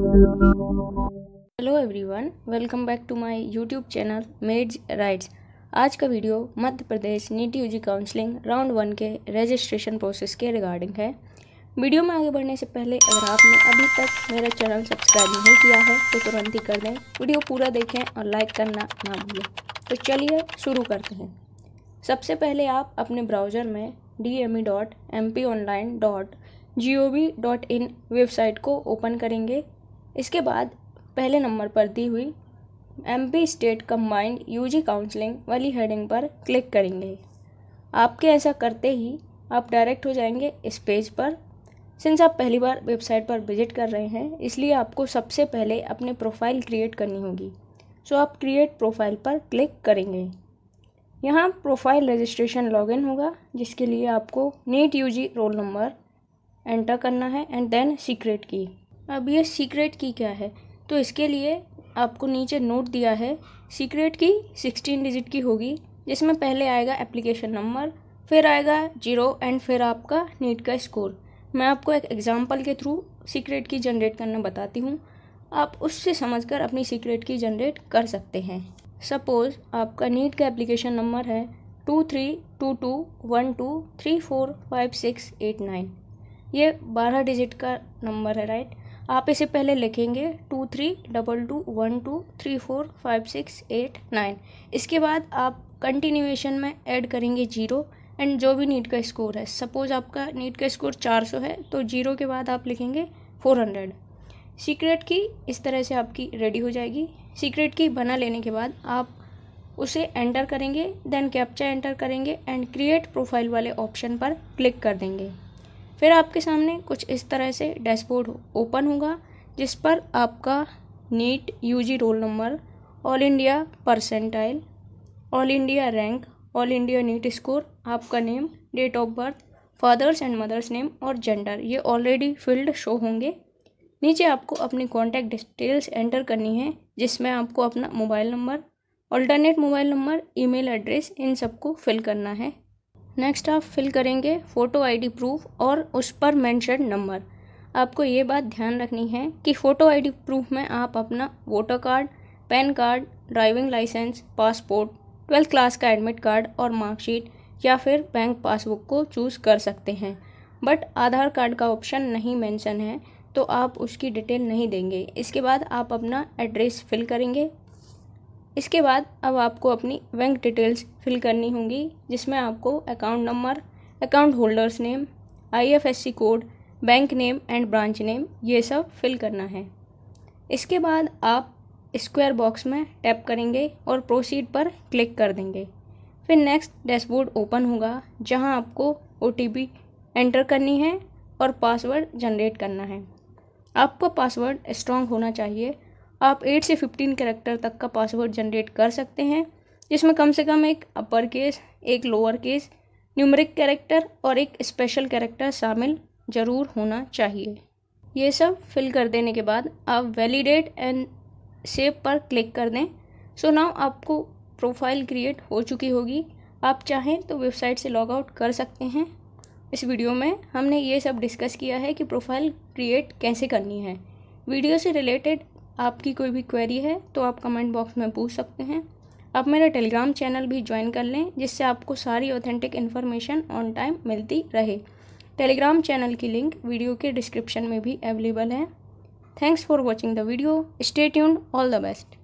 hello everyone welcome back to my YouTube channel meds rights आज का video Madhya Pradesh NEET UG counselling round one के registration process के regarding है video में आगे बढ़ने से पहले अगर आपने अभी तक मेरा चैनल सब्सक्राइब नहीं किया है तो तुरंत ही कर दें वीडियो पूरा देखें और लाइक करना ना भूलें तो चलिए शुरू करते हैं सबसे पहले आप अपने ब्राउज़र में D M E dot M P online dot G O V dot in website को ओपन करेंगे इसके बाद पहले नंबर पर दी हुई एमपी स्टेट कम्बाइंड जी काउंसलिंग वाली हेडिंग पर क्लिक करेंगे आपके ऐसा करते ही आप डायरेक्ट हो जाएंगे इस पेज पर सिंस आप पहली बार वेबसाइट पर विजिट कर रहे हैं इसलिए आपको सबसे पहले अपने प्रोफाइल क्रिएट करनी होगी सो आप क्रिएट प्रोफाइल पर क्लिक करेंगे यहाँ प्रोफाइल रजिस्ट्रेशन लॉगिन होगा जिसके लिए आपको NEET UG roll number enter करना है एंड देन सीक्रेट की अब ये सीक्रेट की क्या है तो इसके लिए आपको नीचे नोट दिया है सीक्रेट की सिक्सटीन डिजिट की होगी जिसमें पहले आएगा एप्लीकेशन नंबर फिर आएगा जीरो एंड फिर आपका नीट का स्कोर मैं आपको एक एग्ज़ाम्पल के थ्रू सीक्रेट की जनरेट करना बताती हूँ आप उससे समझकर अपनी सीक्रेट की जनरेट कर सकते हैं सपोज़ आपका नीट का एप्लीकेशन नंबर है two three two two one two three four five six eight nine ये बारह डिजिट का नंबर है राइट आप इसे पहले लिखेंगे two three double two one two three four five six eight nine इसके बाद आप कंटिन्यूएशन में ऐड करेंगे जीरो एंड जो भी नीट का स्कोर है सपोज़ आपका नीट का स्कोर चार सौ है तो जीरो के बाद आप लिखेंगे फोर हंड्रेड सीक्रेट की इस तरह से आपकी रेडी हो जाएगी सीक्रेट की बना लेने के बाद आप उसे एंटर करेंगे देन कैप्चा एंटर करेंगे एंड क्रिएट प्रोफाइल वाले ऑप्शन पर क्लिक कर देंगे फिर आपके सामने कुछ इस तरह से डैशबोर्ड ओपन होगा जिस पर आपका NEET UG roll number all India percentile all India rank all India NEET score आपका name date of birth father's and mother's name और जेंडर ये ऑलरेडी फील्ड शो होंगे नीचे आपको अपनी कॉन्टैक्ट डिटेल्स एंटर करनी है जिसमें आपको अपना mobile number alternate mobile number email address इन सबको फिल करना है नेक्स्ट आप फिल करेंगे फ़ोटो आईडी प्रूफ और उस पर मैंशन नंबर आपको ये बात ध्यान रखनी है कि फ़ोटो आईडी प्रूफ में आप अपना voter card PAN card driving licence passport twelfth class का एडमिट कार्ड और मार्कशीट या फिर बैंक पासबुक को चूज़ कर सकते हैं बट आधार कार्ड का ऑप्शन नहीं मैंशन है तो आप उसकी डिटेल नहीं देंगे इसके बाद आप अपना एड्रेस फिल करेंगे इसके बाद अब आपको अपनी बैंक डिटेल्स फिल करनी होंगी जिसमें आपको account number account holder's name IFSC code bank name and branch name ये सब फिल करना है इसके बाद आप स्क्वायर बॉक्स में टैप करेंगे और प्रोसीड पर क्लिक कर देंगे फिर नेक्स्ट डैशबोर्ड ओपन होगा जहां आपको ओ एंटर करनी है और पासवर्ड जनरेट करना है आपका पासवर्ड स्ट्रॉन्ग होना चाहिए आप 8 से 15 कैरेक्टर तक का पासवर्ड जनरेट कर सकते हैं जिसमें कम से कम एक अपर केस एक लोअर केस न्यूमरिक कैरेक्टर और एक स्पेशल कैरेक्टर शामिल ज़रूर होना चाहिए ये सब फिल कर देने के बाद आप वैलिडेट एंड सेव पर क्लिक कर दें सो so नाउ आपको प्रोफाइल क्रिएट हो चुकी होगी आप चाहें तो वेबसाइट से लॉग आउट कर सकते हैं इस वीडियो में हमने ये सब डिस्कस किया है कि प्रोफाइल क्रिएट कैसे करनी है वीडियो से रिलेटेड आपकी कोई भी क्वेरी है तो आप कमेंट बॉक्स में पूछ सकते हैं आप मेरा टेलीग्राम चैनल भी ज्वाइन कर लें जिससे आपको सारी ऑथेंटिक इन्फॉर्मेशन ऑन टाइम मिलती रहे टेलीग्राम चैनल की लिंक वीडियो के डिस्क्रिप्शन में भी अवेलेबल है thanks for watching the video stay tuned all the best